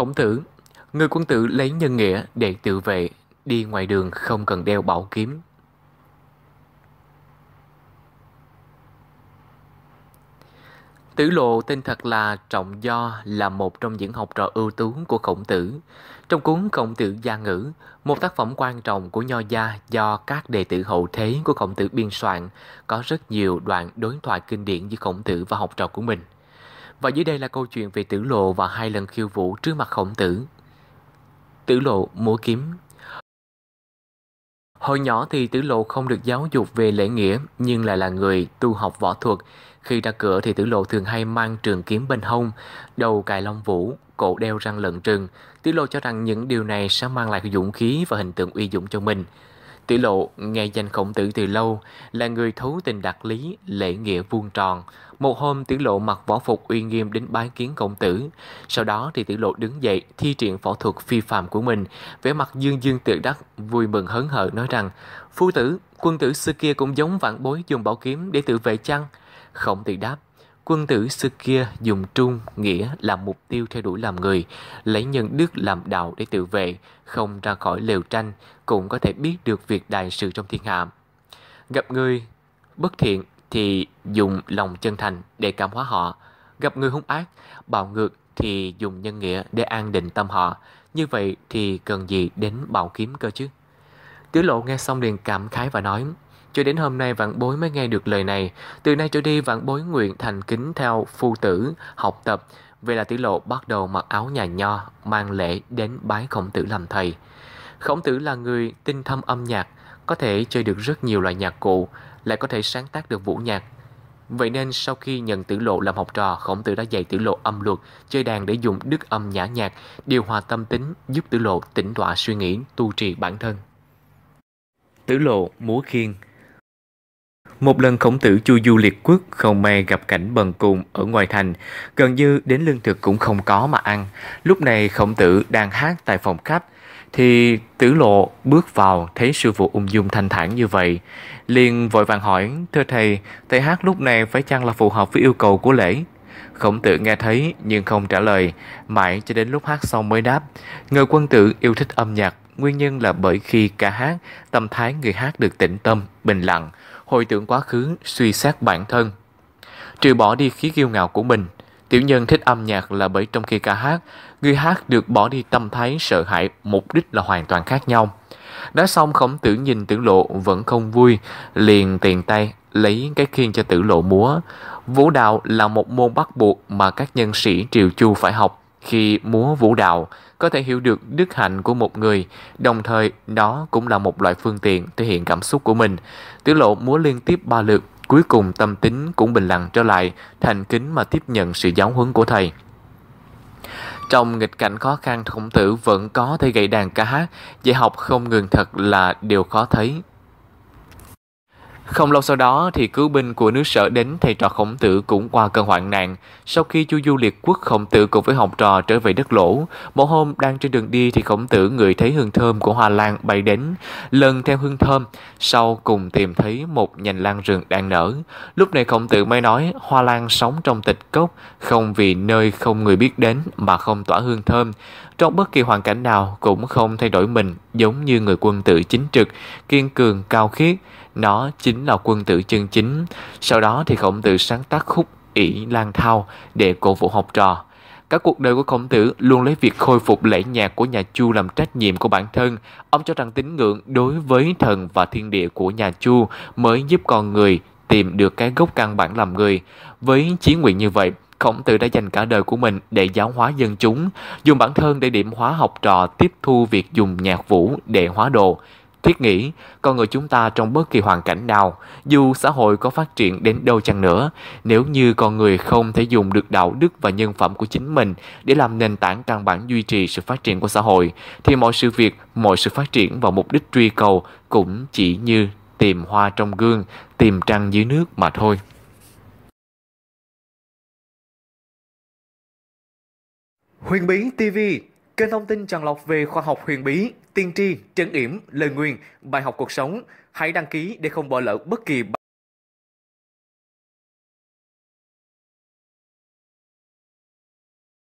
Khổng tử, người quân tử lấy nhân nghĩa để tự vệ, đi ngoài đường không cần đeo bảo kiếm. Tử Lộ tên thật là Trọng Do là một trong những học trò ưu tú của Khổng Tử. Trong cuốn Khổng Tử Gia Ngữ, một tác phẩm quan trọng của Nho Gia do các đệ tử hậu thế của Khổng Tử biên soạn, có rất nhiều đoạn đối thoại kinh điển giữa Khổng Tử và học trò của mình. Và dưới đây là câu chuyện về Tử Lộ và hai lần khiêu vũ trước mặt khổng tử. Tử Lộ múa kiếm Hồi nhỏ thì Tử Lộ không được giáo dục về lễ nghĩa nhưng lại là người tu học võ thuật. Khi ra cửa thì Tử Lộ thường hay mang trường kiếm bên hông, đầu cài long vũ, cổ đeo răng lợn trừng. Tử Lộ cho rằng những điều này sẽ mang lại dũng khí và hình tượng uy dũng cho mình. Tử Lộ nghe danh khổng tử từ lâu, là người thấu tình đặc lý, lễ nghĩa vuông tròn. Một hôm Tử Lộ mặc võ phục uy nghiêm đến bái kiến khổng tử. Sau đó thì Tử Lộ đứng dậy, thi triển võ thuật phi phàm của mình, vẻ mặt dương dương tự đắc, vui mừng hớn hở nói rằng: "Phu tử, quân tử xưa kia cũng giống vạn bối dùng bảo kiếm để tự vệ chăng?" Khổng tử đáp: Quân tử xưa kia dùng trung, nghĩa làm mục tiêu theo đuổi làm người, lấy nhân đức làm đạo để tự vệ, không ra khỏi lều tranh, cũng có thể biết được việc đại sự trong thiên hạ. Gặp người bất thiện thì dùng lòng chân thành để cảm hóa họ, gặp người hung ác, bạo ngược thì dùng nhân nghĩa để an định tâm họ. Như vậy thì cần gì đến bảo kiếm cơ chứ? Tiểu lộ nghe xong liền cảm khái và nói, cho đến hôm nay vạn bối mới nghe được lời này. Từ nay trở đi vạn bối nguyện thành kính theo phu tử, học tập. Về là tử lộ bắt đầu mặc áo nhà nho, mang lễ đến bái khổng tử làm thầy. Khổng tử là người tinh thâm âm nhạc, có thể chơi được rất nhiều loại nhạc cụ, lại có thể sáng tác được vũ nhạc. Vậy nên sau khi nhận tử lộ làm học trò, khổng tử đã dạy tử lộ âm luật, chơi đàn để dùng đức âm nhã nhạc, điều hòa tâm tính, giúp tử lộ tỉnh tọa suy nghĩ, tu trì bản thân. Tử lộ múa khiên một lần khổng tử chu du liệt quốc không may gặp cảnh bần cùng ở ngoài thành, gần như đến lương thực cũng không có mà ăn. Lúc này khổng tử đang hát tại phòng khách, thì tử lộ bước vào thấy sư phụ ung dung thanh thản như vậy. liền vội vàng hỏi, thưa thầy, thầy hát lúc này phải chăng là phù hợp với yêu cầu của lễ? Khổng tử nghe thấy nhưng không trả lời, mãi cho đến lúc hát xong mới đáp. Người quân tử yêu thích âm nhạc, nguyên nhân là bởi khi ca hát, tâm thái người hát được tĩnh tâm, bình lặng, hồi tưởng quá khứ, suy xét bản thân. Trừ bỏ đi khí kiêu ngạo của mình, tiểu nhân thích âm nhạc là bởi trong khi ca hát, người hát được bỏ đi tâm thái sợ hãi, mục đích là hoàn toàn khác nhau. đã xong khổng tử nhìn tử lộ vẫn không vui, liền tiền tay lấy cái khiên cho tử lộ múa. Vũ đạo là một môn bắt buộc mà các nhân sĩ triều chu phải học. Khi múa vũ đạo, có thể hiểu được đức hạnh của một người, đồng thời đó cũng là một loại phương tiện thể hiện cảm xúc của mình. tiết lộ múa liên tiếp ba lượt, cuối cùng tâm tính cũng bình lặng trở lại, thành kính mà tiếp nhận sự giáo huấn của thầy. Trong nghịch cảnh khó khăn, khổng tử vẫn có thể gậy đàn ca hát, dạy học không ngừng thật là điều khó thấy. Không lâu sau đó thì cứu binh của nước sở đến thầy trò khổng tử cũng qua cơn hoạn nạn. Sau khi chu du liệt quốc khổng tử cùng với học trò trở về đất lỗ, một hôm đang trên đường đi thì khổng tử ngửi thấy hương thơm của hoa lan bay đến, lần theo hương thơm, sau cùng tìm thấy một nhành lan rừng đang nở. Lúc này khổng tử mới nói hoa lan sống trong tịch cốc, không vì nơi không người biết đến mà không tỏa hương thơm. Trong bất kỳ hoàn cảnh nào cũng không thay đổi mình giống như người quân tử chính trực, kiên cường, cao khiết. Nó chính là quân tử chân chính. Sau đó thì Khổng Tử sáng tác khúc ỷ lang thao để cổ vũ học trò. Các cuộc đời của Khổng Tử luôn lấy việc khôi phục lễ nhạc của nhà Chu làm trách nhiệm của bản thân. Ông cho rằng tín ngưỡng đối với thần và thiên địa của nhà Chu mới giúp con người tìm được cái gốc căn bản làm người. Với chí nguyện như vậy, Khổng Tử đã dành cả đời của mình để giáo hóa dân chúng, dùng bản thân để điểm hóa học trò tiếp thu việc dùng nhạc vũ để hóa đồ. Thiết nghĩ, con người chúng ta trong bất kỳ hoàn cảnh nào, dù xã hội có phát triển đến đâu chăng nữa, nếu như con người không thể dùng được đạo đức và nhân phẩm của chính mình để làm nền tảng căn bản duy trì sự phát triển của xã hội, thì mọi sự việc, mọi sự phát triển và mục đích truy cầu cũng chỉ như tìm hoa trong gương, tìm trăng dưới nước mà thôi. Huyền Bí TV, kênh thông tin tràn lọc về khoa học huyền bí, Tiên tri, Trấn Yểm, Lời Nguyên, Bài học cuộc sống. Hãy đăng ký để không bỏ lỡ bất kỳ